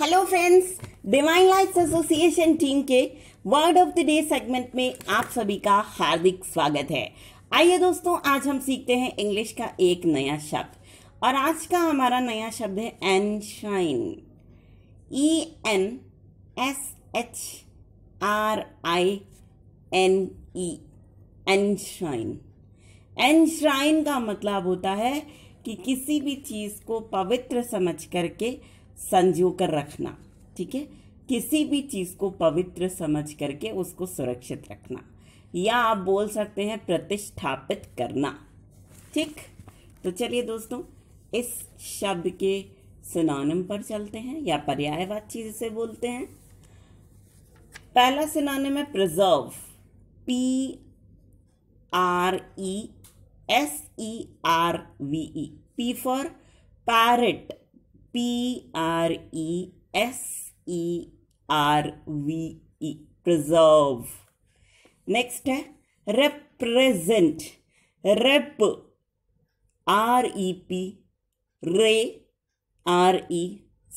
hello friends divine lights association team के word of the day segment में आप सभी का हार्दिक स्वागत है आइए दोस्तों आज हम सीखते हैं इंग्लिश का एक नया शब्द और आज का हमारा नया शब्द है enshrine E N S H R I N E एन एन श्राइन का मतलब होता है कि किसी भी चीज़ को पवित्र समझ करके संजो कर रखना ठीक है किसी भी चीज़ को पवित्र समझ करके उसको सुरक्षित रखना या आप बोल सकते हैं प्रतिष्ठापित करना ठीक तो चलिए दोस्तों इस शब्द के सिनोनिम पर चलते हैं या पर्यायवाची जिसे बोलते हैं पहला सिनोनिम है preserve P R E S E R V E P for parrot P R E S E R V E preserve next है represent rep R E P re R E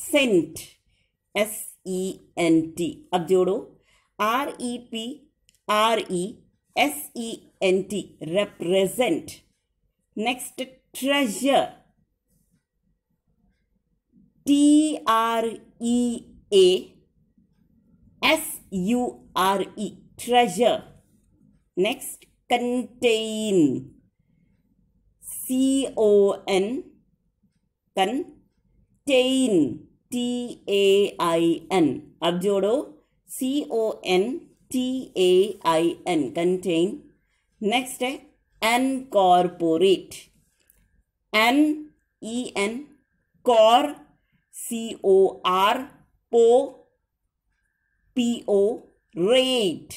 sent S E N T अब जोड़ो R E P R E S E N T represent next treasure T R E A S U R E treasure next contain c o n contain t a i n अब जोड़ो c o n t a i n contain next है incorporate en E N cor C O R po P O rate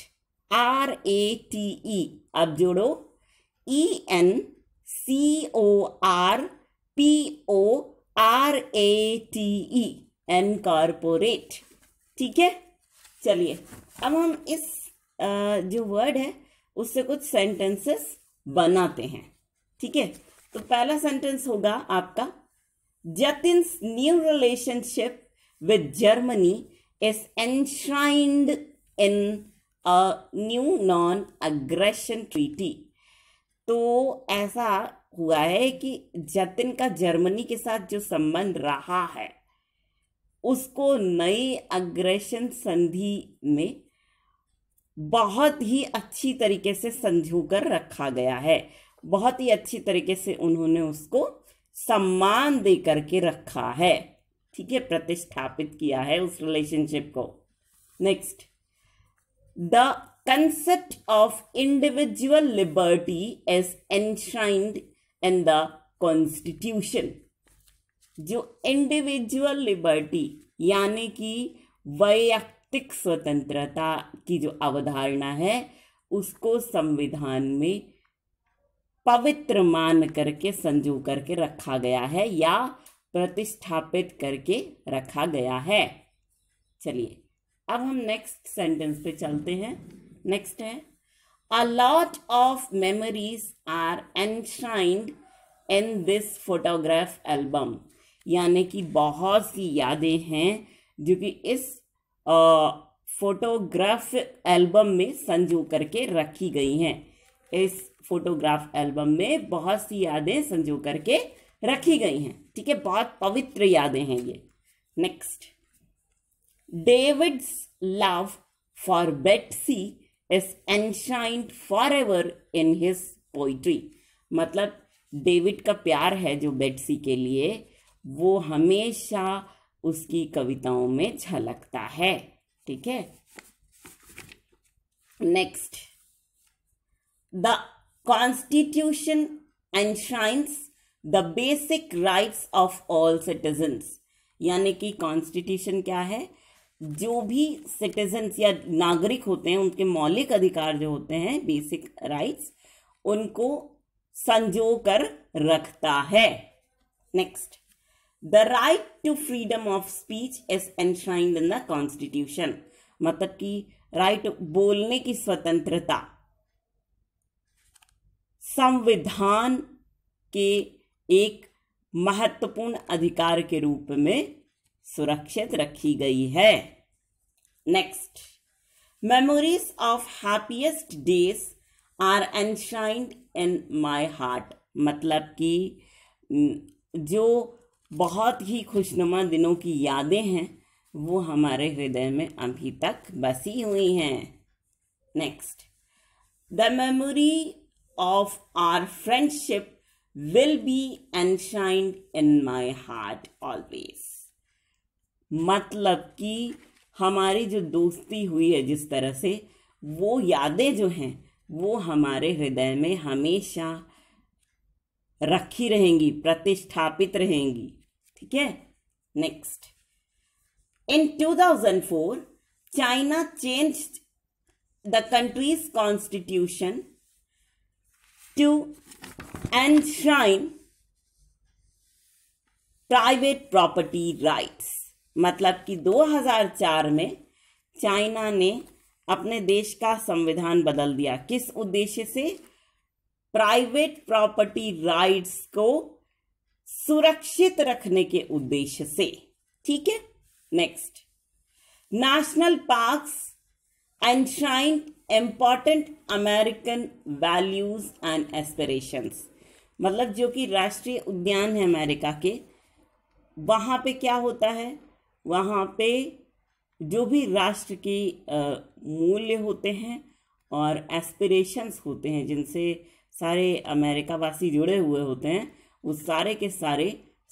R A T E अब जोड़ो E N C O R P O R A T E incorporate ठीक है चलिए अब हम इस जो वर्ड है उससे कुछ सेंटेंसेस बनाते हैं ठीक है तो पहला सेंटेंस होगा आपका Jatin's new relationship with Germany is enshrined in a new non aggression treaty तो ऐसा हुआ है कि जतिन का जर्मनी के साथ जो संबंध रहा है उसको नई अग्रेशन संधि में बहुत ही अच्छी तरीके से संजो कर रखा गया है बहुत ही अच्छी तरीके से उन्होंने उसको सम्मान दे करके रखा है ठीक है प्रतिष्ठापित किया है उस रिलेशनशिप को next the concept of individual liberty as enshrined in the constitution जो इंडिविजुअल लिबर्टी यानी कि वैयक्तिक स्वतंत्रता की जो अवधारणा है उसको संविधान में पवित्र मान करके संजो करके रखा गया है या प्रतिष्ठापित करके रखा गया है चलिए अब हम नेक्स्ट सेंटेंस पे चलते हैं नेक्स्ट है a lot of memories are enshrined in this photograph album यानी कि बहुत सी यादें हैं जो कि इस फोटोग्राफ एल्बम में संजो करके रखी गई हैं इस फोटोग्राफ एल्बम में बहुत सी यादें संजो करके रखी गई हैं ठीक है बहुत पवित्र यादें हैं ये next David's love for Betsy is enshrined forever in his poetry मतलब डेविड का प्यार है जो बेटसी के लिए वो हमेशा उसकी कविताओं में झलकता है ठीक है next The Constitution enshrines the basic rights of all citizens यानी कि कॉन्स्टिट्यूशन क्या है जो भी सिटीजन्स या नागरिक होते हैं उनके मौलिक अधिकार जो होते हैं बेसिक राइट्स उनको संजो कर रखता है next the right to freedom of speech is enshrined in the constitution मतलब कि राइट बोलने की स्वतंत्रता संविधान के एक महत्वपूर्ण अधिकार के रूप में सुरक्षित रखी गई है next memories of happiest days are enshrined in my heart मतलब कि जो बहुत ही खुशनुमा दिनों की यादें हैं वो हमारे हृदय में अभी तक बसी हुई हैं next the memory of our friendship will be enshrined in my heart always मतलब कि हमारी जो दोस्ती हुई है जिस तरह से वो यादें जो हैं वो हमारे हृदय में हमेशा रखी रहेंगी प्रतिष्ठापित रहेंगी ठीक है next in 2004 China changed the country's constitution to enshrine private property rights मतलब कि 2004 में चाइना ने अपने देश का संविधान बदल दिया किस उद्देश्य से प्राइवेट प्रॉपर्टी राइट्स को सुरक्षित रखने के उद्देश्य से ठीक है next national parks enshrine important American values and aspirations मतलब जो कि राष्ट्रीय उद्यान है अमेरिका के वहाँ पे क्या होता है वहाँ पे जो भी राष्ट्र की मूल्य होते हैं और एस्पिरेशंस होते हैं जिनसे सारे अमेरिका वासी जुड़े हुए होते हैं वो सारे के सारे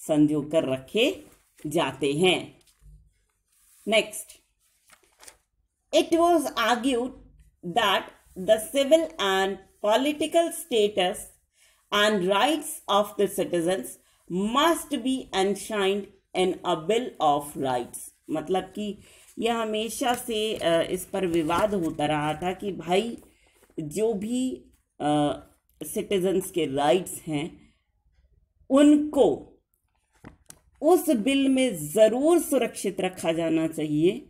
संजो कर रखे जाते हैं next It was argued that the civil and political status and rights of the citizens must be enshrined in a bill of rights मतलब कि यह हमेशा से इस पर विवाद होता रहा था कि भाई जो भी सिटीजन्स के राइट्स हैं उनको उस बिल में ज़रूर सुरक्षित रखा जाना चाहिए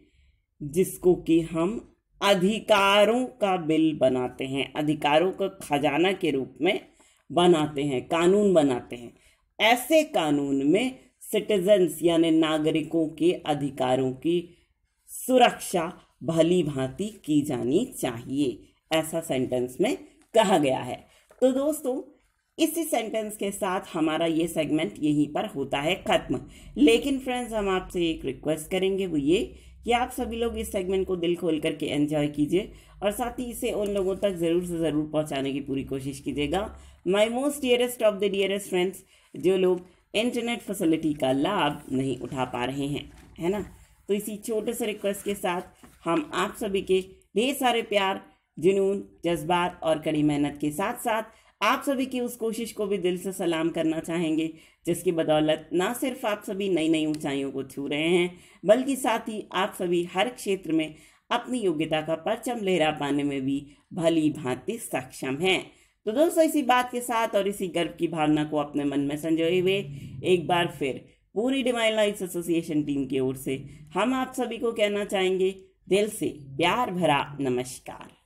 जिसको कि हम अधिकारों का बिल बनाते हैं अधिकारों का खजाना के रूप में बनाते हैं कानून बनाते हैं ऐसे कानून में सिटीजन्स यानी नागरिकों के अधिकारों की सुरक्षा भली भांति की जानी चाहिए ऐसा सेंटेंस में कहा गया है तो दोस्तों इसी सेंटेंस के साथ हमारा ये सेगमेंट यहीं पर होता है ख़त्म लेकिन फ्रेंड्स हम आपसे एक रिक्वेस्ट करेंगे वो ये कि आप सभी लोग इस सेगमेंट को दिल खोल करके एंजॉय कीजिए और साथ ही इसे उन लोगों तक ज़रूर से ज़रूर पहुंचाने की पूरी कोशिश कीजिएगा my most dearest of the dearest friends जो लोग इंटरनेट फैसिलिटी का लाभ नहीं उठा पा रहे हैं है ना तो इसी छोटे से रिक्वेस्ट के साथ हम आप सभी के ढेर सारे प्यार जुनून जज्बात और कड़ी मेहनत के साथ साथ आप सभी की उस कोशिश को भी दिल से सलाम करना चाहेंगे जिसकी बदौलत ना सिर्फ आप सभी नई नई ऊंचाइयों को छू रहे हैं बल्कि साथ ही आप सभी हर क्षेत्र में अपनी योग्यता का परचम लहरा पाने में भी भली भांति सक्षम हैं तो दोस्तों इसी बात के साथ और इसी गर्व की भावना को अपने मन में संजोए हुए एक बार फिर पूरी डिवाइन लाइफ एसोसिएशन टीम की ओर से हम आप सभी को कहना चाहेंगे दिल से प्यार भरा नमस्कार